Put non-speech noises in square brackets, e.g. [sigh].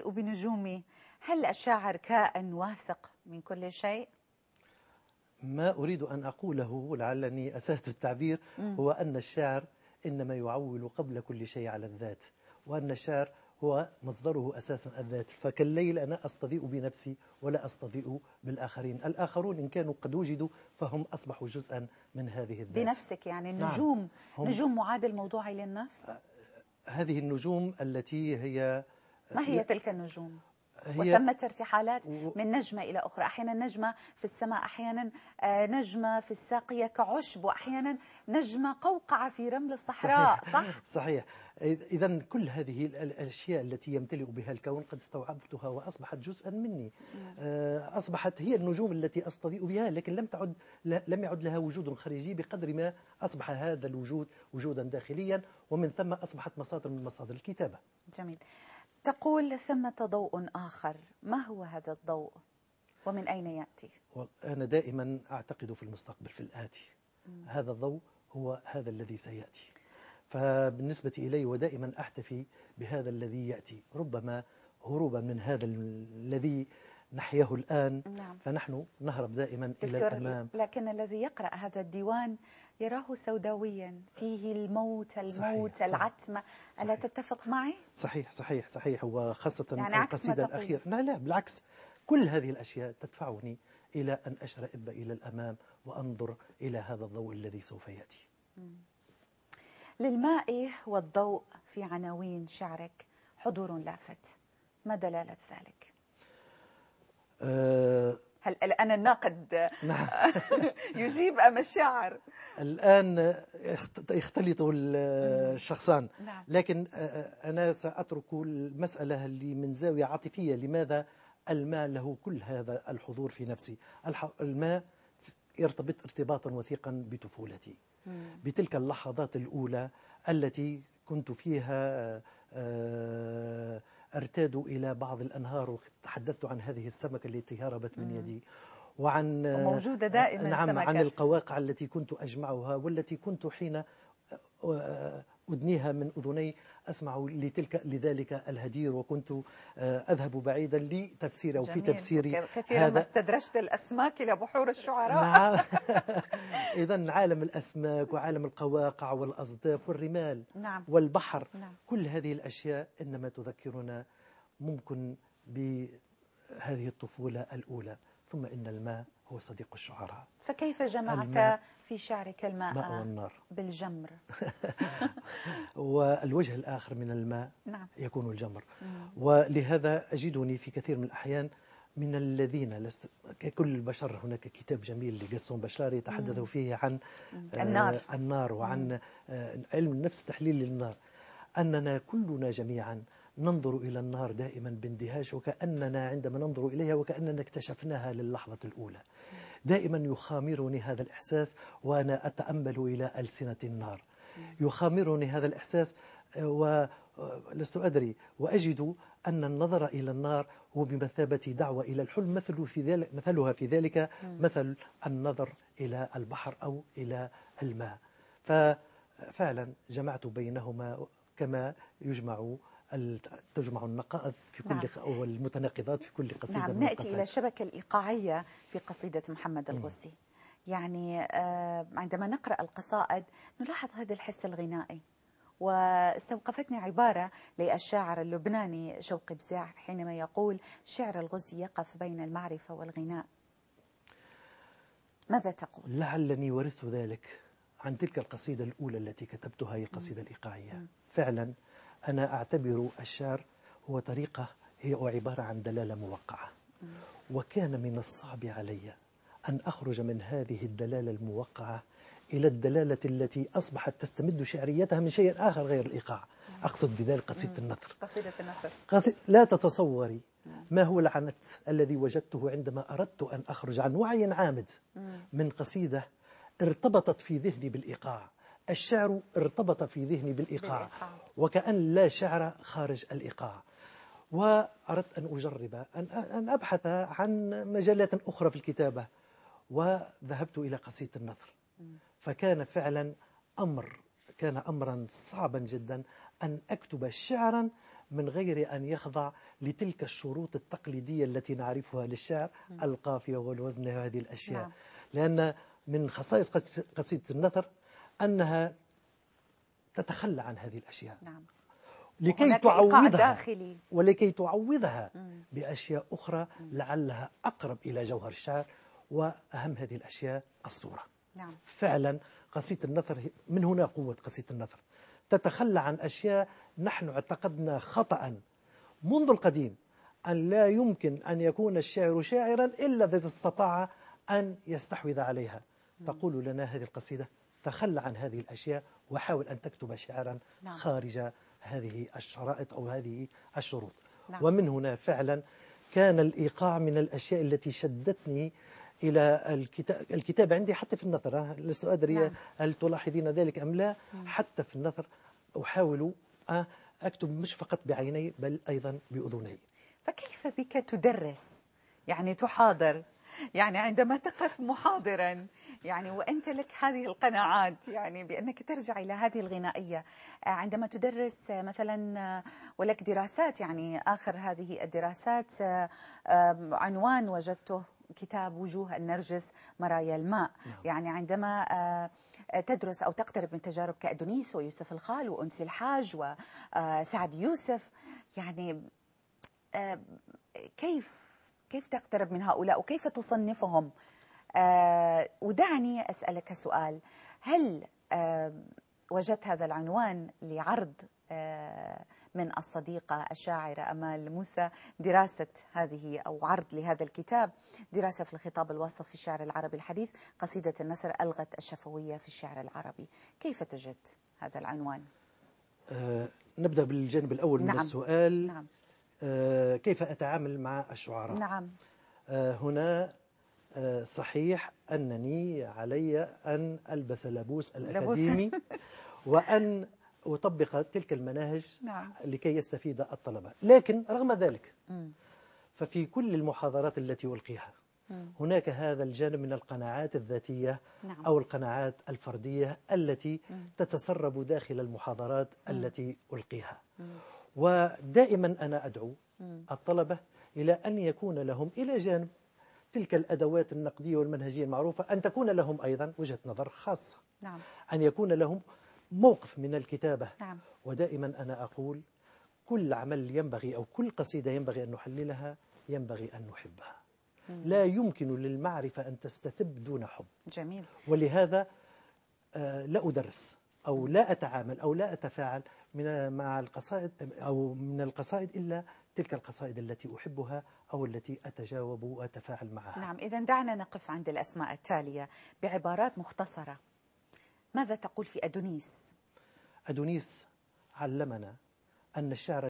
بنجومي هل الشاعر كائن واثق من كل شيء؟ ما أريد أن أقوله لعلني أسأت التعبير هو أن الشاعر إنما يعول قبل كل شيء على الذات وأن الشعر هو مصدره أساسا الذات فكالليل أنا أستضيء بنفسي ولا أستضيء بالآخرين الآخرون إن كانوا قد وجدوا فهم أصبحوا جزءا من هذه الذات بنفسك يعني نعم. النجوم نعم. نجوم معادل موضوعي للنفس هذه النجوم التي هي ما هي تلك النجوم؟ هي وثمة ارتحالات من نجمة إلى أخرى أحيانا نجمة في السماء أحيانا آه، نجمة في الساقية كعشب وأحيانا نجمة قوقعة في رمل الصحراء صح؟ صح؟ [laughs] صحيح إذا كل هذه الأشياء التي يمتلئ بها الكون قد استوعبتها وأصبحت جزءا مني آه، أصبحت هي النجوم التي أستضيء بها لكن لم تعد لم يعد لها وجود خارجي بقدر ما أصبح هذا الوجود وجودا داخليا ومن ثم أصبحت مصادر من مصادر الكتابة جميل تقول ثمة ضوء آخر ما هو هذا الضوء ومن أين يأتي؟ أنا دائما أعتقد في المستقبل في الآتي م. هذا الضوء هو هذا الذي سيأتي فبالنسبة إلي ودائما أحتفي بهذا الذي يأتي ربما هروبا من هذا الذي نحياه الآن نعم. فنحن نهرب دائما إلى الأمام لكن الذي يقرأ هذا الديوان يراه سوداويا فيه الموت الموت صحيح العتمة صحيح ألا تتفق معي؟ صحيح صحيح صحيح وخاصة يعني القصيدة الأخيرة لا لا بالعكس كل هذه الأشياء تدفعني إلى أن أشرئب إلى الأمام وأنظر إلى هذا الضوء الذي سوف يأتي للماء والضوء في عناوين شعرك حضور لافت ما دلالة ذلك؟ آه، أنا النقد نعم. [laughs] يجيب أم الشعر الآن يختلط الشخصان نعم. لكن أنا سأترك المسألة اللي من زاوية عاطفية لماذا الماء له كل هذا الحضور في نفسي الماء يرتبط ارتباطا وثيقا بطفولتي بتلك اللحظات الأولى التي كنت فيها أرتاد إلى بعض الأنهار وتحدثت عن هذه السمكة التي هربت من يدي وعن موجودة دائما نعم سمكة. عن القواقع التي كنت أجمعها والتي كنت حين آه، أدنيها من أذني أسمع لتلك لذلك الهدير وكنت آه، أذهب بعيدا لتفسيره وفي تفسيري كثيرا ما استدرجت الأسماك إلى بحور الشعراء نعم [laughs] إذا عالم الأسماك وعالم القواقع والأصداف والرمال نعم. والبحر نعم. كل هذه الأشياء إنما تذكرنا ممكن بهذه الطفولة الأولى ثم إن الماء هو صديق الشعراء فكيف جمعت في شعرك الماء, الماء والنار بالجمر [laughs] والوجه الآخر من الماء نعم. يكون الجمر ولهذا أجدني في كثير من الأحيان من الذين لست ككل البشر هناك كتاب جميل لجاسون بشار يتحدث فيه عن النار آه النار وعن آه علم النفس تحليل للنار أننا كلنا جميعا ننظر إلى النار دائما باندهاش وكأننا عندما ننظر إليها وكأننا اكتشفناها للحظة الأولى دائما يخامرني هذا الإحساس وأنا أتأمل إلى ألسنة النار يخامرني هذا الإحساس ولست أدري وأجد أن النظر إلى النار هو بمثابة دعوة إلى الحلم مثل في ذلك مثلها في ذلك مثل النظر إلى البحر أو إلى الماء ففعلا جمعت بينهما كما يجمع تجمع النقائض في كل نعم. والمتناقضات في كل قصيدة نعم. من نأتي إلى الشبكة الإيقاعية في قصيدة محمد الغزي يعني آه، عندما نقرأ القصائد نلاحظ هذا الحس الغنائي واستوقفتني عبارة للشاعر اللبناني شوقي بزاع حينما يقول شعر الغزي يقف بين المعرفة والغناء ماذا تقول؟ لعلني ورثت ذلك عن تلك القصيدة الأولى التي كتبتها هي القصيدة الإيقاعية فعلا أنا أعتبر الشعر هو طريقة هي عبارة عن دلالة موقعة وكان من الصعب علي أن أخرج من هذه الدلالة الموقعة إلى الدلالة التي أصبحت تستمد شعريتها من شيء آخر غير الإيقاع أقصد بذلك قصيدة النثر قصيدة النثر قصيد لا تتصوري نعم. ما هو العنت الذي وجدته عندما أردت أن أخرج عن وعي عامد من قصيدة ارتبطت في ذهني بالإيقاع الشعر ارتبط في ذهني بالإيقاع وكأن لا شعر خارج الإيقاع وأردت أن أجرب أن أن أبحث عن مجالات أخرى في الكتابة وذهبت إلى قصيدة النثر فكان فعلا أمر كان أمرا صعبا جدا أن أكتب شعرا من غير أن يخضع لتلك الشروط التقليدية التي نعرفها للشعر القافية والوزن وهذه الأشياء نعم. لأن من خصائص قصيدة النثر أنها تتخلى عن هذه الأشياء نعم. لكي تعوضها داخلي. ولكي تعوضها مم. بأشياء أخرى مم. لعلها أقرب إلى جوهر الشعر وأهم هذه الأشياء الصورة نعم. فعلا قصيدة النثر من هنا قوة قصيدة النثر تتخلى عن أشياء نحن اعتقدنا خطأ منذ القديم أن لا يمكن أن يكون الشاعر شاعرا إلا إذا استطاع أن يستحوذ عليها تقول لنا هذه القصيدة تخلى عن هذه الأشياء وحاول أن تكتب شعرا نعم. خارج هذه الشرائط أو هذه الشروط نعم. ومن هنا فعلا كان الإيقاع من الأشياء التي شدتني إلى الكتاب, الكتاب عندي حتى في النثر لست أدري نعم. هل تلاحظين ذلك أم لا نعم. حتى في النثر أحاول أكتب مش فقط بعيني بل أيضا بأذني فكيف بك تدرس يعني تحاضر يعني عندما تقف محاضرا يعني وأنت لك هذه القناعات يعني بأنك ترجع إلى هذه الغنائية آه، عندما تدرس آه، مثلا آه، ولك دراسات يعني آخر هذه الدراسات عنوان وجدته كتاب وجوه النرجس مرايا الماء نعم. يعني عندما تدرس أو تقترب من تجارب كأدونيس ويوسف الخال وأنسي الحاج وسعد يوسف يعني كيف كيف تقترب من هؤلاء وكيف تصنفهم آه، ودعني أسألك سؤال هل آه، وجدت هذا العنوان لعرض آه، من الصديقة الشاعرة أمال موسى دراسة هذه أو عرض لهذا الكتاب دراسة في الخطاب الواسط في الشعر العربي الحديث قصيدة النثر ألغت الشفوية في الشعر العربي كيف تجد هذا العنوان؟ آه نبدأ بالجانب الأول نعم. من السؤال نعم. آه كيف أتعامل مع الشعراء؟ نعم آه هنا صحيح أنني علي أن ألبس لبوس الأكاديمي [laughs] وأن أطبق تلك المناهج نعم. لكي يستفيد الطلبة لكن رغم ذلك ففي كل المحاضرات التي ألقيها هناك هذا الجانب من القناعات الذاتية نعم. أو القناعات الفردية التي تتسرب داخل المحاضرات التي ألقيها ودائما أنا أدعو الطلبة إلى أن يكون لهم إلى جانب تلك الأدوات النقدية والمنهجية المعروفة أن تكون لهم أيضا وجهة نظر خاصة نعم. أن يكون لهم موقف من الكتابة نعم. ودائما أنا أقول كل عمل ينبغي أو كل قصيدة ينبغي أن نحللها ينبغي أن نحبها مم. لا يمكن للمعرفة أن تستتب دون حب جميل ولهذا آه، لا أدرس أو لا أتعامل أو لا أتفاعل من مع القصائد أو من القصائد إلا تلك القصائد التي أحبها أو التي أتجاوب وأتفاعل معها نعم إذا دعنا نقف عند الأسماء التالية بعبارات مختصرة ماذا تقول في أدونيس؟ أدونيس علمنا أن الشعر